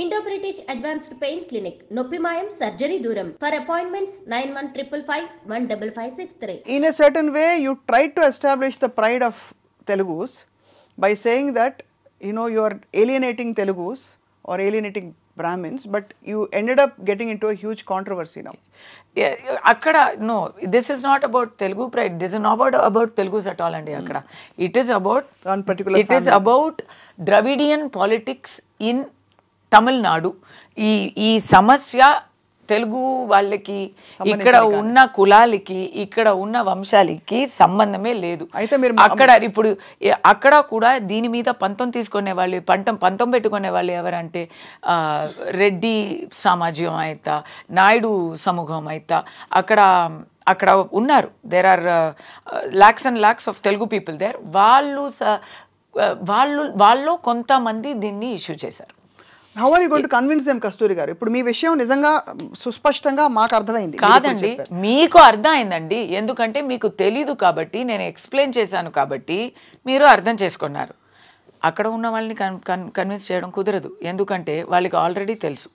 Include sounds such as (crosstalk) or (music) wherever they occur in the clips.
Indo British advanced pain clinic నొప్పి మాయం surgery దూరం for appointments nine one triple five one double five six three in a certain way you try to establish the pride of Telugus by saying that you know you are alienating Telugus are alienating Brahmins but you ended up getting into huge controversy now అక్కడ no this is not about Telugu pride this is not about Telugus at all అండి అక్కడ it is about it is about Dravidian politics in Tamil Nadu ఈ ఈ సమస్య తెలుగు వాళ్ళకి ఇక్కడ ఉన్న కులాలకి ఇక్కడ ఉన్న వంశాలకి సంబంధమే లేదు అయితే మీరు అక్కడ ఇప్పుడు అక్కడ కూడా దీని మీద పంతం తీసుకునే వాళ్ళు పంతం పంతం పెట్టుకునే వాళ్ళు ఎవరంటే రెడ్డి సామాజ్యం అయితా నాయుడు సమూహం అయితా అక్కడ అక్కడ ఉన్నారు there are lakhs and lakhs of Telugu people there వాళ్ళు వాళ్ళు వాళ్ళు కొంతమంది దీన్ని ఇష్యూ చేశారు how are you gonna convince them Kasturi garu ఇప్పుడు మీ విషయం నిజంగా సుస్పష్టంగా మాకు అర్థమైంది కాదండి మీకు అర్థం అయిందండి ఎందుకంటే మీకు తెలీదు కాబట్టి నేను ఎక్స్ప్లెయిన్ చేశాను కాబట్టి మీరు అర్థం చేసుకున్నారు అక్కడ ఉన్న వాళ్ళని కన్ కన్విన్స్ చేయడం కుదరదు ఎందుకంటే వాళ్ళకి ఆల్రెడీ తెలుసు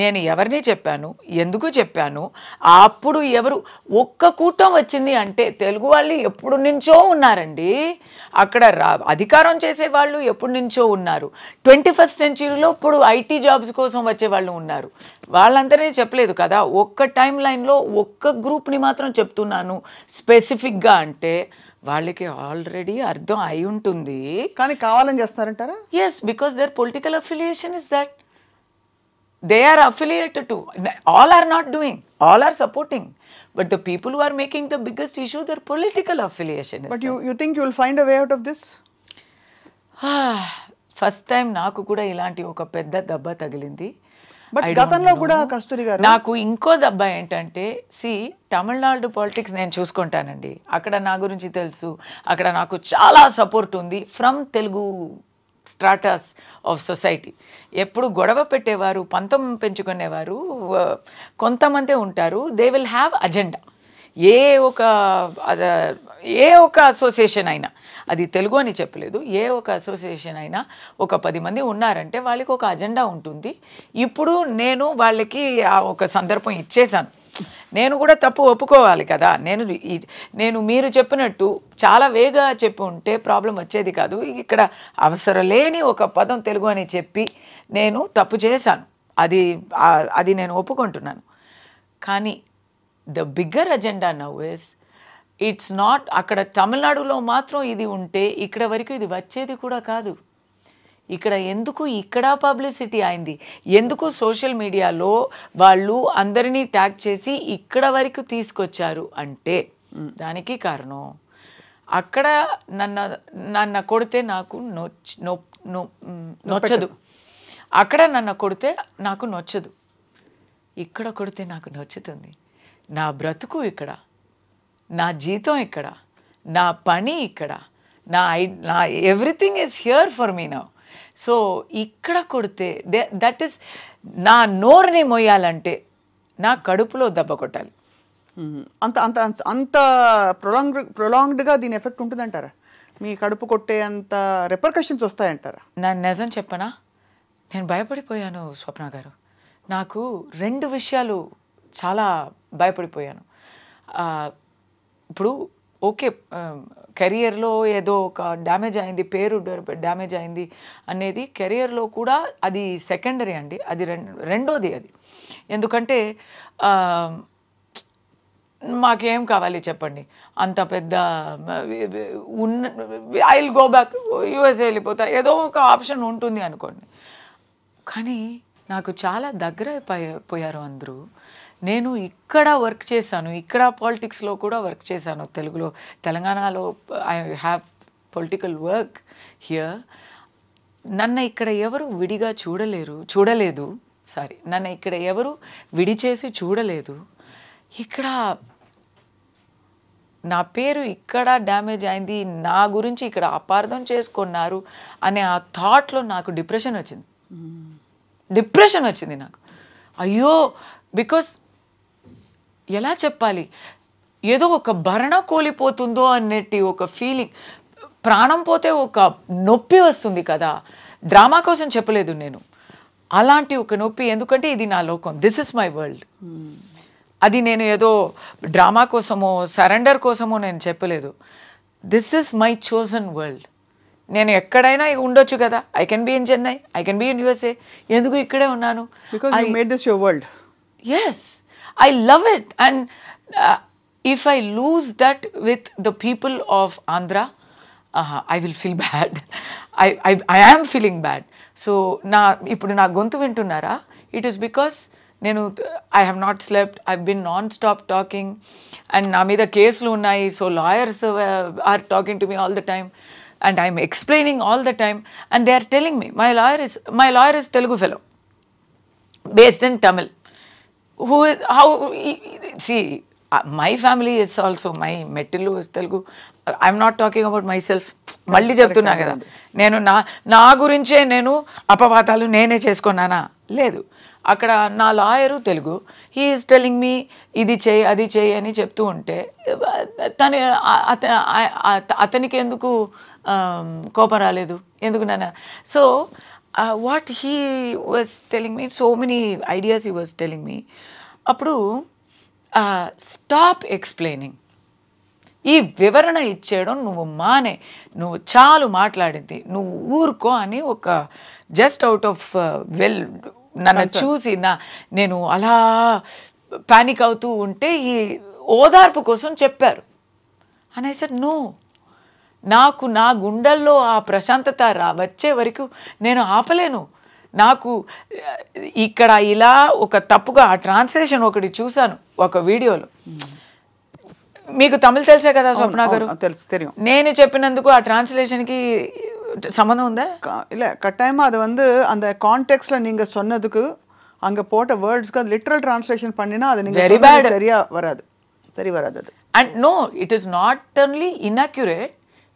నేను ఎవరిని చెప్పాను ఎందుకు చెప్పాను అప్పుడు ఎవరు ఒక్క కూటం వచ్చింది అంటే తెలుగు వాళ్ళు ఎప్పుడు నుంచో ఉన్నారండి అక్కడ రా అధికారం వాళ్ళు ఎప్పుడు నుంచో ఉన్నారు ట్వంటీ ఫస్ట్ సెంచురీలో ఇప్పుడు ఐటీ జాబ్స్ కోసం వచ్చే వాళ్ళు ఉన్నారు వాళ్ళందరినీ చెప్పలేదు కదా ఒక్క టైం లైన్లో ఒక్క గ్రూప్ని మాత్రం చెప్తున్నాను స్పెసిఫిక్గా అంటే వాళ్ళకి ఆల్రెడీ అర్థం అయి ఉంటుంది కానీ కావాలని చేస్తారంటారా yes because their political affiliation is that they are affiliated to. All are not doing, all are supporting. But the people who are making the biggest issue, their political affiliation. But you, you think you'll find a way out of this? First time నాకు కూడా ఇలాంటి ఒక పెద్ద దెబ్బ తగిలింది but గతంలో కూడా కస్తూరి గారు నాకు ఇంకో దెబ్బ ఏంటంటే సి తమిళనాడు పాలిటిక్స్ నేను చూసుకుంటానండి అక్కడ నా గురించి తెలుసు అక్కడ నాకు చాలా సపోర్ట్ ఉంది from Telugu stratas of society ఎప్పుడు గొడవ పెట్టేవారు పంతం పెంచుకునేవారు కొంతమందే ఉంటారు దే విల్ హ్యావ్ అజెండా ఏ ఒక ఏ ఒక అసోసియేషన్ అయినా అది తెలుగు అని చెప్పలేదు ఏ ఒక అసోసియేషన్ అయినా ఒక పది మంది ఉన్నారంటే వాళ్ళకి ఒక అజెండా ఉంటుంది ఇప్పుడు నేను వాళ్ళకి ఆ ఒక సందర్భం ఇచ్చేశాను నేను కూడా తప్పు ఒప్పుకోవాలి కదా నేను నేను మీరు చెప్పినట్టు చాలా వేగా చెప్పి ఉంటే ప్రాబ్లం వచ్చేది కాదు ఇక్కడ అవసరం లేని ఒక పదం తెలుగు అని చెప్పి నేను తప్పు చేశాను అది అది నేను ఒప్పుకుంటున్నాను కానీ the bigger agenda now is it's not అక్కడ తమిళనాడులో మాత్రం ఇది ఉంటే ఇక్కడ వరకు ఇది వచ్చేది కూడా కాదు ఇక్కడ ఎందుకు ఇక్కడ పబ్లిసిటీ అయింది ఎందుకు సోషల్ మీడియాలో వాళ్ళు అందరినీ ట్యాగ్ చేసి ఇక్కడ వరకు తీసుకొచ్చారు అంటే దానికి కారణం అక్కడ నన్ను నన్ను కొడితే నాకు నొచ్చదు అక్కడ నన్ను కొడితే నాకు నొచ్చదు ఇక్కడ కొడితే నాకు నచ్చుతుంది నా బ్రతుకు ఇక్కడ నా జీతం ఇక్కడ నా పని ఇక్కడ నా ఐ నా everything is here for me now so ఇక్కడ కొడితే దట్ ఈస్ నా నోరుని మొయ్యాలంటే నా కడుపులో దెబ్బ కొట్టాలి అంత అంత అంత ప్రొలాంగ్ ప్రొలాంగ్డ్గా దీని ఎఫెక్ట్ ఉంటుందంటారా మీ కడుపు కొట్టే అంత రెపర్కషన్స్ వస్తాయంటారా నా నిజం చెప్పనా నేను భయపడిపోయాను స్వప్న గారు నాకు రెండు విషయాలు చాలా భయపడిపోయాను ఇప్పుడు ఓకే కెరియర్లో ఏదో ఒక డ్యామేజ్ అయింది పేరు డ్యామేజ్ అయింది అనేది కెరియర్లో కూడా అది సెకండరీ అండి అది రెండోది అది ఎందుకంటే మాకేం కావాలి చెప్పండి అంత పెద్ద ఉన్న I will go back USA వెళ్ళిపోతా ఏదో ఒక ఆప్షన్ ఉంటుంది అనుకోండి కానీ నాకు చాలా దగ్గర పోయారు అందరూ నేను ఇక్కడ వర్క్ చేశాను ఇక్కడ పాలిటిక్స్లో కూడా వర్క్ చేశాను తెలుగులో తెలంగాణలో I have political work here నన్ను ఇక్కడ ఎవరు విడిగా చూడలేరు చూడలేదు సారీ నన్ను ఇక్కడ ఎవరు విడిచేసి చూడలేదు ఇక్కడ నా పేరు ఇక్కడ డ్యామేజ్ అయింది నా గురించి ఇక్కడ అపార్థం చేసుకున్నారు అనే ఆ థాట్లో నాకు డిప్రెషన్ వచ్చింది డిప్రెషన్ వచ్చింది నాకు అయ్యో బికాస్ ఎలా చెప్పాలి ఏదో ఒక భరణ కోలిపోతుందో అన్నట్టు ఒక ఫీలింగ్ ప్రాణం పోతే ఒక నొప్పి వస్తుంది కదా డ్రామా కోసం చెప్పలేదు నేను అలాంటి ఒక నొప్పి ఎందుకంటే ఇది నా లోకం దిస్ ఇస్ మై వరల్డ్ అది నేను ఏదో డ్రామా కోసమో సరెండర్ కోసమో నేను చెప్పలేదు this is my chosen world నేను ఎక్కడైనా ఉండొచ్చు కదా I can be in Chennai I can be in USA ఎందుకు ఇక్కడే ఉన్నాను yes I love it. And uh, if I lose that with the people of Andhra, uh, I will feel (laughs) bad. I, I, I am feeling bad. So నా ఇప్పుడు నా గొంతు వింటున్నారా it is because నేను I have not slept I been non stop talking and నా మీద కేసులు ఉన్నాయి so lawyers are talking to me all the time and I'm explaining all the time and they are telling me my lawyer is my lawyer is Telugu fellow based in Tamil who is how see my family is also my మెట్టిల్లు Telugu I'm not talking about myself మళ్ళీ చెప్తున్నా కదా నేను నా నా గురించే నేను అపవాదాలు నేనే చేసుకున్నానా లేదు అక్కడ నా lawyer Telugu he is telling me ఇది చేయి అది చేయి అని చెప్తూ ఉంటే uh, తను అతనికి ఎందుకు um, కోపం రాలేదు ఎందుకు నాన్న so what he was telling me so many ideas he was telling me అప్పుడు స్టాప్ uh, ఎక్స్ప్లెయినింగ్ ఈ వివరణ ఇచ్చేయడం నువ్వు మానే నువ్వు చాలు మాట్లాడింది నువ్వు ఊరుకో అని ఒక జస్ట్ అవుట్ ఆఫ్ వెల్ నన్ను చూసి నా నేను అలా పానిక్ అవుతూ ఉంటే ఈ ఓదార్పు కోసం చెప్పారు అనే సార్ నో నాకు నా గుండెల్లో ఆ ప్రశాంతత వచ్చే వరకు నేను ఆపలేను నాకు ఇక్కడ ఇలా ఒక తప్పుగా ఆ ట్రాన్స్లేషన్ ఒకటి చూశాను ఒక వీడియోలో మీకు తమిళ్ తెలిసే కదా స్వప్న గారు తెలుసు తెలియదు నేను చెప్పినందుకు ఆ ట్రాన్స్లేషన్కి సంబంధం ఉందా இல்ல கட்டாயமா அது வந்து அந்த கான்டெக்ட்ல நீங்க சொன்னதுக்கு அங்க போட்ட வேர்ட்ஸ்க்கு లిటరల్ ట్రాన్స్లేషన్ டிரான்ஸ்லேஷன் అది அது நீங்க சரியா వరాదు சரி வராது அது and no it is not only inaccurate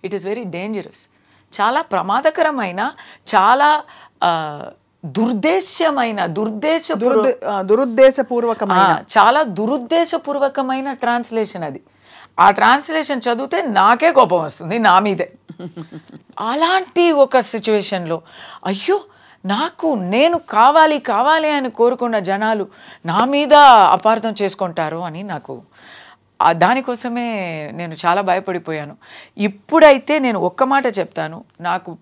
it is very dangerous చాలా ప్రమాదకరమైన చాలా దుర్దేశ్యమైన దుర్దేశ దురుద్దేశపూర్వకమైన చాలా దురుద్దేశపూర్వకమైన ట్రాన్స్లేషన్ అది ఆ ట్రాన్స్లేషన్ చదివితే నాకే కోపం వస్తుంది నా మీదే అలాంటి ఒక సిచ్యువేషన్లో అయ్యో నాకు నేను కావాలి కావాలి అని కోరుకున్న జనాలు నా మీద అపార్థం చేసుకుంటారు అని నాకు దానికోసమే నేను చాలా భయపడిపోయాను ఇప్పుడైతే నేను ఒక్క మాట చెప్తాను నాకు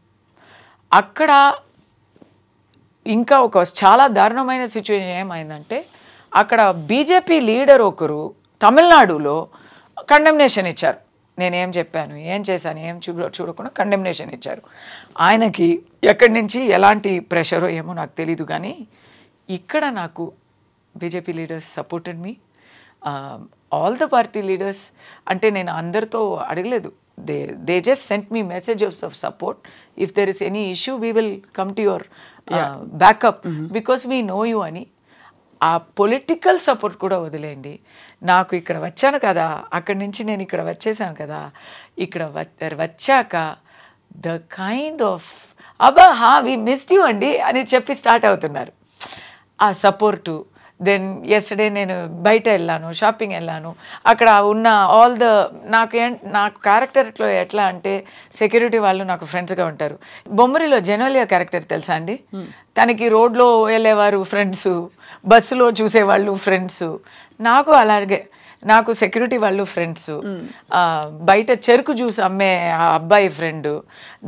అక్కడ ఇంకా ఒక చాలా దారుణమైన సిచ్యువేషన్ ఏమైందంటే అక్కడ బీజేపీ లీడర్ ఒకరు తమిళనాడులో కండెమ్నేషన్ ఇచ్చారు నేనేం చెప్పాను ఏం చేశాను ఏం చూ చూడకుండా కండెమ్నేషన్ ఇచ్చారు ఆయనకి ఎక్కడి నుంచి ఎలాంటి ప్రెషరో ఏమో నాకు తెలీదు కానీ ఇక్కడ నాకు BJP leaders supported me all the party leaders అంటే నేను అందరితో అడగలేదు they they just sent me messages of support if there is any issue we will come to your backup because we know you అని ఆ political support కూడా వదిలేయండి నాకు ఇక్కడ వచ్చాను కదా అక్కడి నుంచి నేను ఇక్కడ వచ్చేసాను కదా ఇక్కడ వచ్చాక ద కైండ్ ఆఫ్ అబ్బా హా వీ మిస్డ్ యూ అండి అని చెప్పి స్టార్ట్ అవుతున్నారు ఆ సపోర్టు దెన్ ఎస్టర్డే నేను బయట వెళ్ళాను షాపింగ్ వెళ్ళాను అక్కడ ఉన్న ఆల్ ద నాకు నాకు క్యారెక్టర్లో ఎట్లా అంటే సెక్యూరిటీ వాళ్ళు నాకు ఫ్రెండ్స్గా ఉంటారు బొమ్మరిలో జెనోలియా క్యారెక్టర్ తెలుసా అండి తనకి రోడ్లో వెళ్ళేవారు ఫ్రెండ్స్ బస్సులో చూసేవాళ్ళు ఫ్రెండ్స్ నాకు అలాగే నాకు సెక్యూరిటీ వాళ్ళు ఫ్రెండ్స్ బయట చెరుకు జ్యూస్ అమ్మే ఆ అబ్బాయి ఫ్రెండ్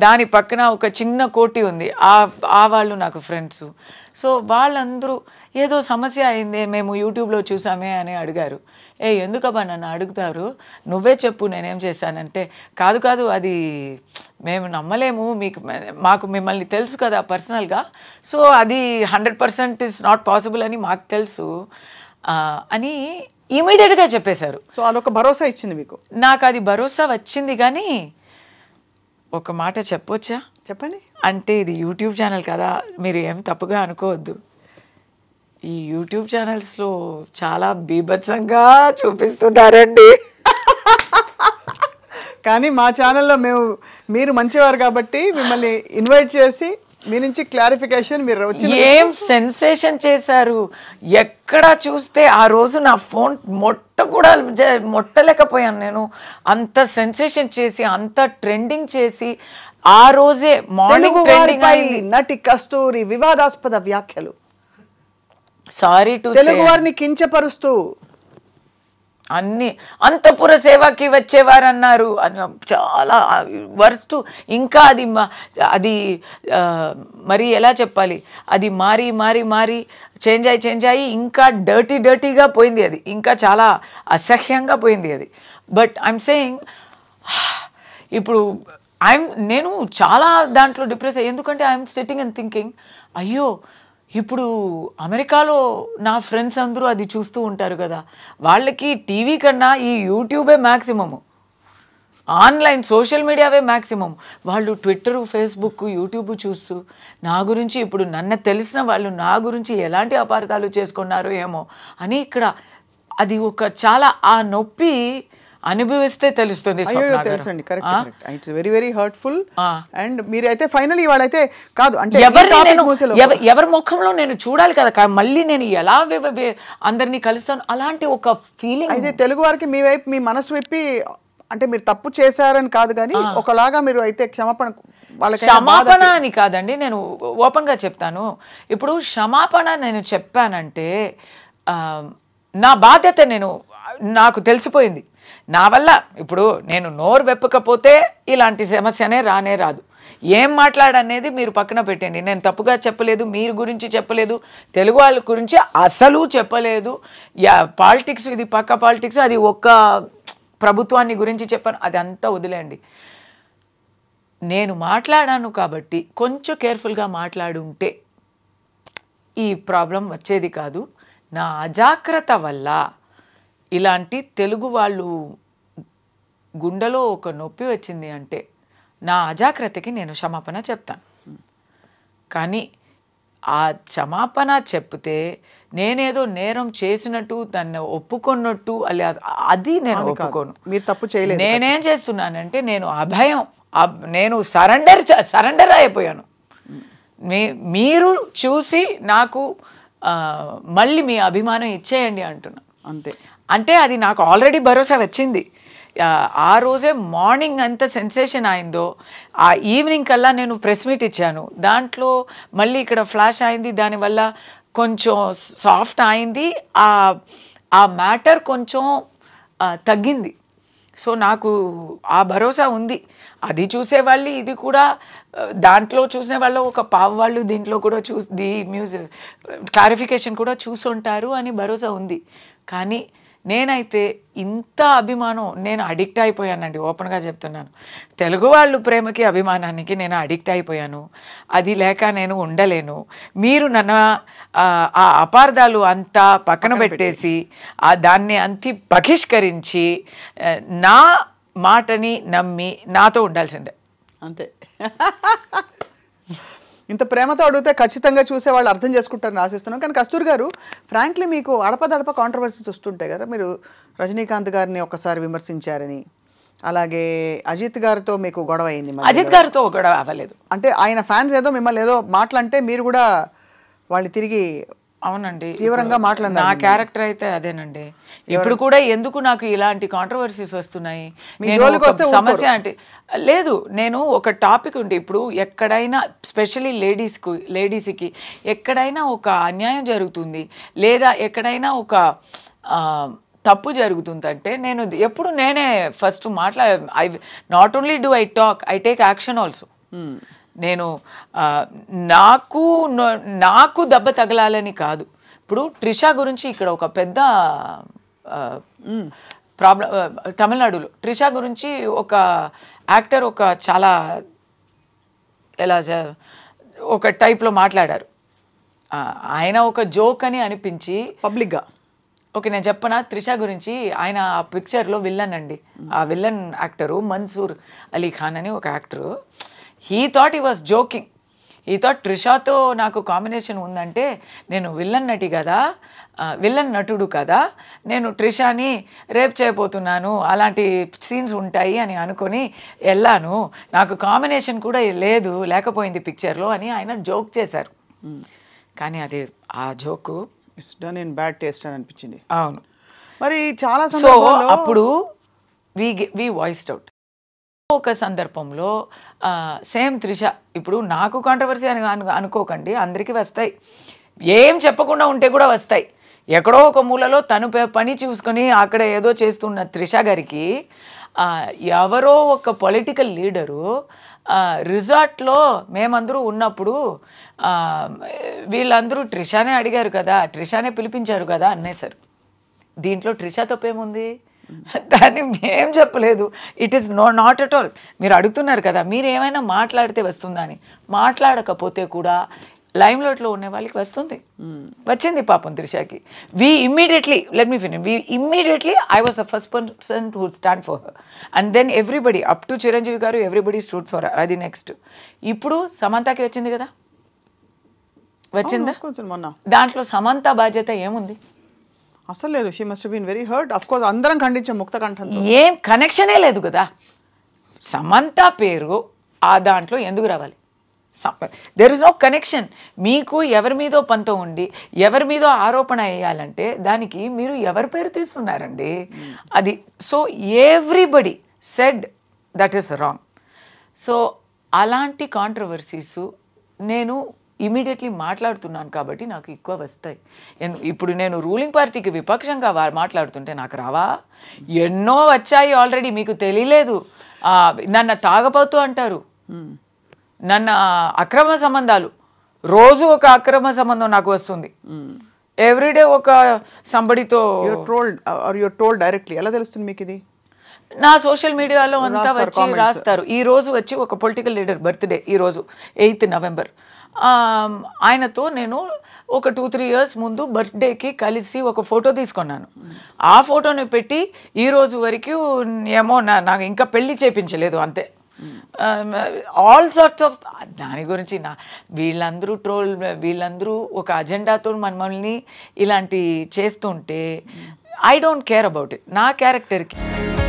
దాని పక్కన ఒక చిన్న కోటి ఉంది ఆ వాళ్ళు నాకు ఫ్రెండ్స్ సో వాళ్ళందరూ ఏదో సమస్య అయింది మేము యూట్యూబ్లో చూసామే అని అడిగారు ఏ ఎందుకబ్బా నన్ను అడుగుతారు నువ్వే చెప్పు నేనేం చేశానంటే కాదు కాదు అది మేము నమ్మలేము మీకు మాకు మిమ్మల్ని తెలుసు కదా పర్సనల్గా సో అది hundred percent is not possible అని మాకు తెలుసు అని ఇమీడియట్గా చెప్పేశారు సో అదొక భరోసా ఇచ్చింది మీకు నాకు అది భరోసా వచ్చింది కానీ ఒక మాట చెప్పొచ్చా చెప్పండి అంటే ఇది యూట్యూబ్ ఛానల్ కదా మీరు ఏం తప్పుగా అనుకోవద్దు ఈ యూట్యూబ్ ఛానల్స్లో చాలా బీభత్సంగా చూపిస్తున్నారండి కానీ మా ఛానల్లో మేము మీరు మంచివారు కాబట్టి మిమ్మల్ని ఇన్వైట్ చేసి మీ నుంచి క్లారిఫికేషన్ మీరు ఏం సెన్సేషన్ చేశారు ఎక్కడ చూస్తే ఆ రోజు నా ఫోన్ మొట్ట కూడా మొట్టలేకపోయాను నేను అంత సెన్సేషన్ చేసి అంత ట్రెండింగ్ చేసి ఆ రోజే మార్నింగ్ ట్రెండింగ్ అయింది నటి కస్తూరి వివాదాస్పద వ్యాఖ్యలు సారీ టు తెలుగు వారిని కించపరుస్తూ అన్ని అంతపుర సేవకి వచ్చేవారన్నారు అని చాలా వర్స్ట్ ఇంకా అది అది మరి ఎలా చెప్పాలి అది మారి మారి మారి చేంజ్ అయ్యి చేంజ్ అయ్యి ఇంకా డర్టీ డర్టీగా పోయింది అది ఇంకా చాలా అసహ్యంగా పోయింది అది బట్ ఐఎమ్ సేయింగ్ ఇప్పుడు ఐఎమ్ నేను చాలా దాంట్లో డిప్రెస్ అయ్యి ఎందుకంటే ఐఎమ్ సిట్టింగ్ అండ్ థింకింగ్ అయ్యో ఇప్పుడు అమెరికాలో నా ఫ్రెండ్స్ అందరూ అది చూస్తూ ఉంటారు కదా వాళ్ళకి టీవీ కన్నా ఈ యూట్యూబే మ్యాక్సిమం ఆన్లైన్ సోషల్ మీడియావే మ్యాక్సిమం వాళ్ళు ట్విట్టరు ఫేస్బుక్ యూట్యూబ్ చూస్తూ నా గురించి ఇప్పుడు నన్ను తెలిసిన వాళ్ళు నా గురించి ఎలాంటి అపార్థాలు చేసుకున్నారో ఏమో అని ఇక్కడ అది ఒక చాలా ఆ నొప్పి అనుభవిస్తే తెలుస్తుంది వెరీ వెరీ హర్ట్ఫుల్ అండ్ మీరైతే ఫైనల్ ఇవాళైతే కాదు అంటే ఎవరి ముఖంలో నేను చూడాలి కదా మళ్ళీ నేను ఎలా అందరినీ కలుస్తాను అలాంటి ఒక ఫీలింగ్ అయితే తెలుగు వారికి మీ వైపు మీ మనసు వెప్పి అంటే మీరు తప్పు చేశారని కాదు కానీ ఒకలాగా మీరు అయితే క్షమాపణ క్షమాపణ అని కాదండి నేను ఓపెన్గా చెప్తాను ఇప్పుడు క్షమాపణ నేను చెప్పానంటే నా బాధ్యత నేను నాకు తెలిసిపోయింది నా వల్ల ఇప్పుడు నేను నోరు వెప్పకపోతే ఇలాంటి సమస్యనే రానే రాదు ఏం మాట్లాడనేది మీరు పక్కన పెట్టండి నేను తప్పుగా చెప్పలేదు మీరు గురించి చెప్పలేదు తెలుగు వాళ్ళ గురించి అసలు చెప్పలేదు పాలిటిక్స్ ఇది పక్క పాలిటిక్స్ అది ఒక్క ప్రభుత్వాన్ని గురించి చెప్పాను అది అంతా వదిలేండి నేను మాట్లాడాను కాబట్టి కొంచెం కేర్ఫుల్గా మాట్లాడుంటే ఈ ప్రాబ్లం వచ్చేది కాదు నా అజాగ్రత్త వల్ల ఇలాంటి తెలుగు వాళ్ళు గుండెలో ఒక నొప్పి వచ్చింది అంటే నా అజాగ్రత్తకి నేను క్షమాపణ చెప్తాను కానీ ఆ క్షమాపణ చెప్తే నేనేదో నేరం చేసినట్టు దాన్ని ఒప్పుకున్నట్టు అలా అది నేను ఒప్పుకోను మీరు తప్పు చేయలేదు నేనేం చేస్తున్నానంటే నేను అభయం నేను సరెండర్ సరెండర్ అయిపోయాను మీ మీరు చూసి నాకు మళ్ళీ మీ అభిమానం ఇచ్చేయండి అంటున్నాను అంతే అంటే అది నాకు ఆల్రెడీ భరోసా వచ్చింది ఆ రోజే మార్నింగ్ అంత సెన్సేషన్ అయిందో ఆ ఈవినింగ్ కల్లా నేను ప్రెస్ మీట్ ఇచ్చాను దాంట్లో మళ్ళీ ఇక్కడ ఫ్లాష్ అయింది దానివల్ల కొంచెం సాఫ్ట్ అయింది ఆ ఆ మ్యాటర్ కొంచెం తగ్గింది సో నాకు ఆ భరోసా ఉంది అది చూసేవాళ్ళు ఇది కూడా దాంట్లో చూసిన వాళ్ళు ఒక పావు వాళ్ళు దీంట్లో కూడా చూ ది మ్యూజిక్ క్లారిఫికేషన్ కూడా చూసుంటారు అని భరోసా ఉంది కానీ నేనైతే ఇంత అభిమానం నేను అడిక్ట్ అయిపోయానండి ఓపెన్గా చెప్తున్నాను తెలుగు వాళ్ళు ప్రేమకి అభిమానానికి నేను అడిక్ట్ అయిపోయాను అది లేక నేను ఉండలేను మీరు నన్న ఆ అపార్థాలు అంతా పక్కన పెట్టేసి ఆ దాన్ని అంతి బహిష్కరించి నా మాటని నమ్మి నాతో ఉండాల్సిందే అంతే ఇంత ప్రేమతో అడిగితే ఖచ్చితంగా చూసే వాళ్ళు అర్థం చేసుకుంటారని ఆశిస్తున్నాం కానీ కస్తూర్ గారు ఫ్రాంక్లీ మీకు అడపదడప కాంట్రవర్సీస్ వస్తుంటాయి కదా మీరు రజనీకాంత్ గారిని ఒకసారి విమర్శించారని అలాగే అజిత్ గారితో మీకు గొడవ అయింది అజిత్ గారితో గొడవ అవ్వలేదు అంటే ఆయన ఫ్యాన్స్ ఏదో మిమ్మల్ని ఏదో అంటే మీరు కూడా వాళ్ళు తిరిగి అవునండి తీవ్రంగా మాట్లాడినా నా క్యారెక్టర్ అయితే అదేనండి ఇప్పుడు కూడా ఎందుకు నాకు ఇలాంటి కాంట్రవర్సీస్ వస్తున్నాయి సమస్య అంటే లేదు నేను ఒక టాపిక్ ఉంటే ఇప్పుడు ఎక్కడైనా స్పెషలీ లేడీస్కు లేడీస్కి ఎక్కడైనా ఒక అన్యాయం జరుగుతుంది లేదా ఎక్కడైనా ఒక తప్పు జరుగుతుందంటే నేను ఎప్పుడు నేనే ఫస్ట్ మాట్లా I not only do I talk I take action also నేను నాకు నాకు దెబ్బ తగలాలని కాదు ఇప్పుడు ట్రిషా గురించి ఇక్కడ ఒక పెద్ద ప్రాబ్లం తమిళనాడులో ట్రిషా గురించి ఒక యాక్టర్ ఒక చాలా ఎలా ఒక టైప్లో మాట్లాడారు ఆయన ఒక జోక్ అని అనిపించి పబ్లిక్గా ఓకే నేను చెప్పనా త్రిష గురించి ఆయన ఆ పిక్చర్లో విల్లన్ అండి ఆ విల్లన్ యాక్టరు మన్సూర్ అలీ ఖాన్ అని ఒక actor he thought he was joking he thought ట్రిషాతో నాకు కాంబినేషన్ ఉందంటే నేను విల్లన్ నటి కదా విల్లన్ నటుడు కదా నేను ట్రిషాని రేప్ చేయబోతున్నాను అలాంటి సీన్స్ ఉంటాయి అని అనుకొని వెళ్ళాను నాకు కాంబినేషన్ కూడా లేదు లేకపోయింది పిక్చర్లో అని ఆయన జోక్ చేశారు hmm. కానీ అది ఆ joke it's done in bad taste అని అనిపించింది అవును మరి చాలా సో అప్పుడు వీ వీ వాయిస్డ్ అవుట్ ఒక సందర్భంలో సేమ్ త్రిష ఇప్పుడు నాకు కాంట్రవర్సీ అని అనుకోకండి అందరికీ వస్తాయి ఏం చెప్పకుండా ఉంటే కూడా వస్తాయి ఎక్కడో ఒక మూలలో తను పని చూసుకొని అక్కడ ఏదో చేస్తున్న త్రిష గారికి ఎవరో ఒక పొలిటికల్ లీడరు రిజార్ట్లో మేమందరూ ఉన్నప్పుడు వీళ్ళందరూ ట్రిషానే అడిగారు కదా ట్రిషానే పిలిపించారు కదా అన్నేసారు దీంట్లో ట్రిషా తప్పేముంది దాన్ని మేం చెప్పలేదు it is no not at all మీరు అడుగుతున్నారు కదా మీరు ఏమైనా మాట్లాడితే వస్తుందా అని మాట్లాడకపోతే కూడా లైమ్ లోట్లో ఉండే వాళ్ళకి వస్తుంది hmm. వచ్చింది పాపం త్రిషాకి we immediately let me finish we immediately I was the first person who'd stand for her and then everybody up to Chiranjeevi garu everybody stood for అది నెక్స్ట్ ఇప్పుడు సమంతకి వచ్చింది కదా వచ్చిందా దాంట్లో సమంత బాధ్యత ఏముంది అసలు లేదు she must been very hurt of course అందరం ఖండించాం ముక్త కంఠం ఏం కనెక్షనే లేదు కదా సమంత పేరు ఆ దాంట్లో ఎందుకు రావాలి దెర్ ఇస్ నో కనెక్షన్ మీకు ఎవరి మీదో పంత ఉండి ఎవరి మీదో ఆరోపణ వేయాలంటే దానికి మీరు ఎవరి పేరు తీస్తున్నారండి అది so everybody said that is wrong so అలాంటి కాంట్రవర్సీసు నేను ఇమీడియట్లీ మాట్లాడుతున్నాను కాబట్టి నాకు ఎక్కువ వస్తాయి ఇప్పుడు నేను రూలింగ్ పార్టీకి విపక్షంగా మాట్లాడుతుంటే నాకు రావా ఎన్నో వచ్చాయి ఆల్రెడీ మీకు తెలియలేదు నన్ను తాగపోతూ అంటారు నన్ను అక్రమ సంబంధాలు రోజు ఒక అక్రమ సంబంధం నాకు వస్తుంది ఎవ్రీడే ఒక సంబడితో ట్రోల్డ్ ఆర్ టోల్డ్ డైరెక్ట్లీ ఎలా తెలుస్తుంది మీకు ఇది నా సోషల్ మీడియాలో అంతా వచ్చి రాస్తారు ఈ రోజు వచ్చి ఒక పొలిటికల్ లీడర్ బర్త్డే ఈ రోజు ఎయిత్ నవంబర్ ఆయనతో నేను ఒక టూ త్రీ ఇయర్స్ ముందు బర్త్డేకి కలిసి ఒక ఫోటో తీసుకున్నాను ఆ ఫోటోని పెట్టి ఈ రోజు వరకు ఏమో నా నాకు ఇంకా పెళ్లి చేపించలేదు అంతే ఆల్ సార్ట్స్ ఆఫ్ దాని గురించి నా వీళ్ళందరూ ట్రోల్ వీళ్ళందరూ ఒక అజెండాతో మనమల్ని ఇలాంటి చేస్తుంటే I don't care about it నా క్యారెక్టర్కి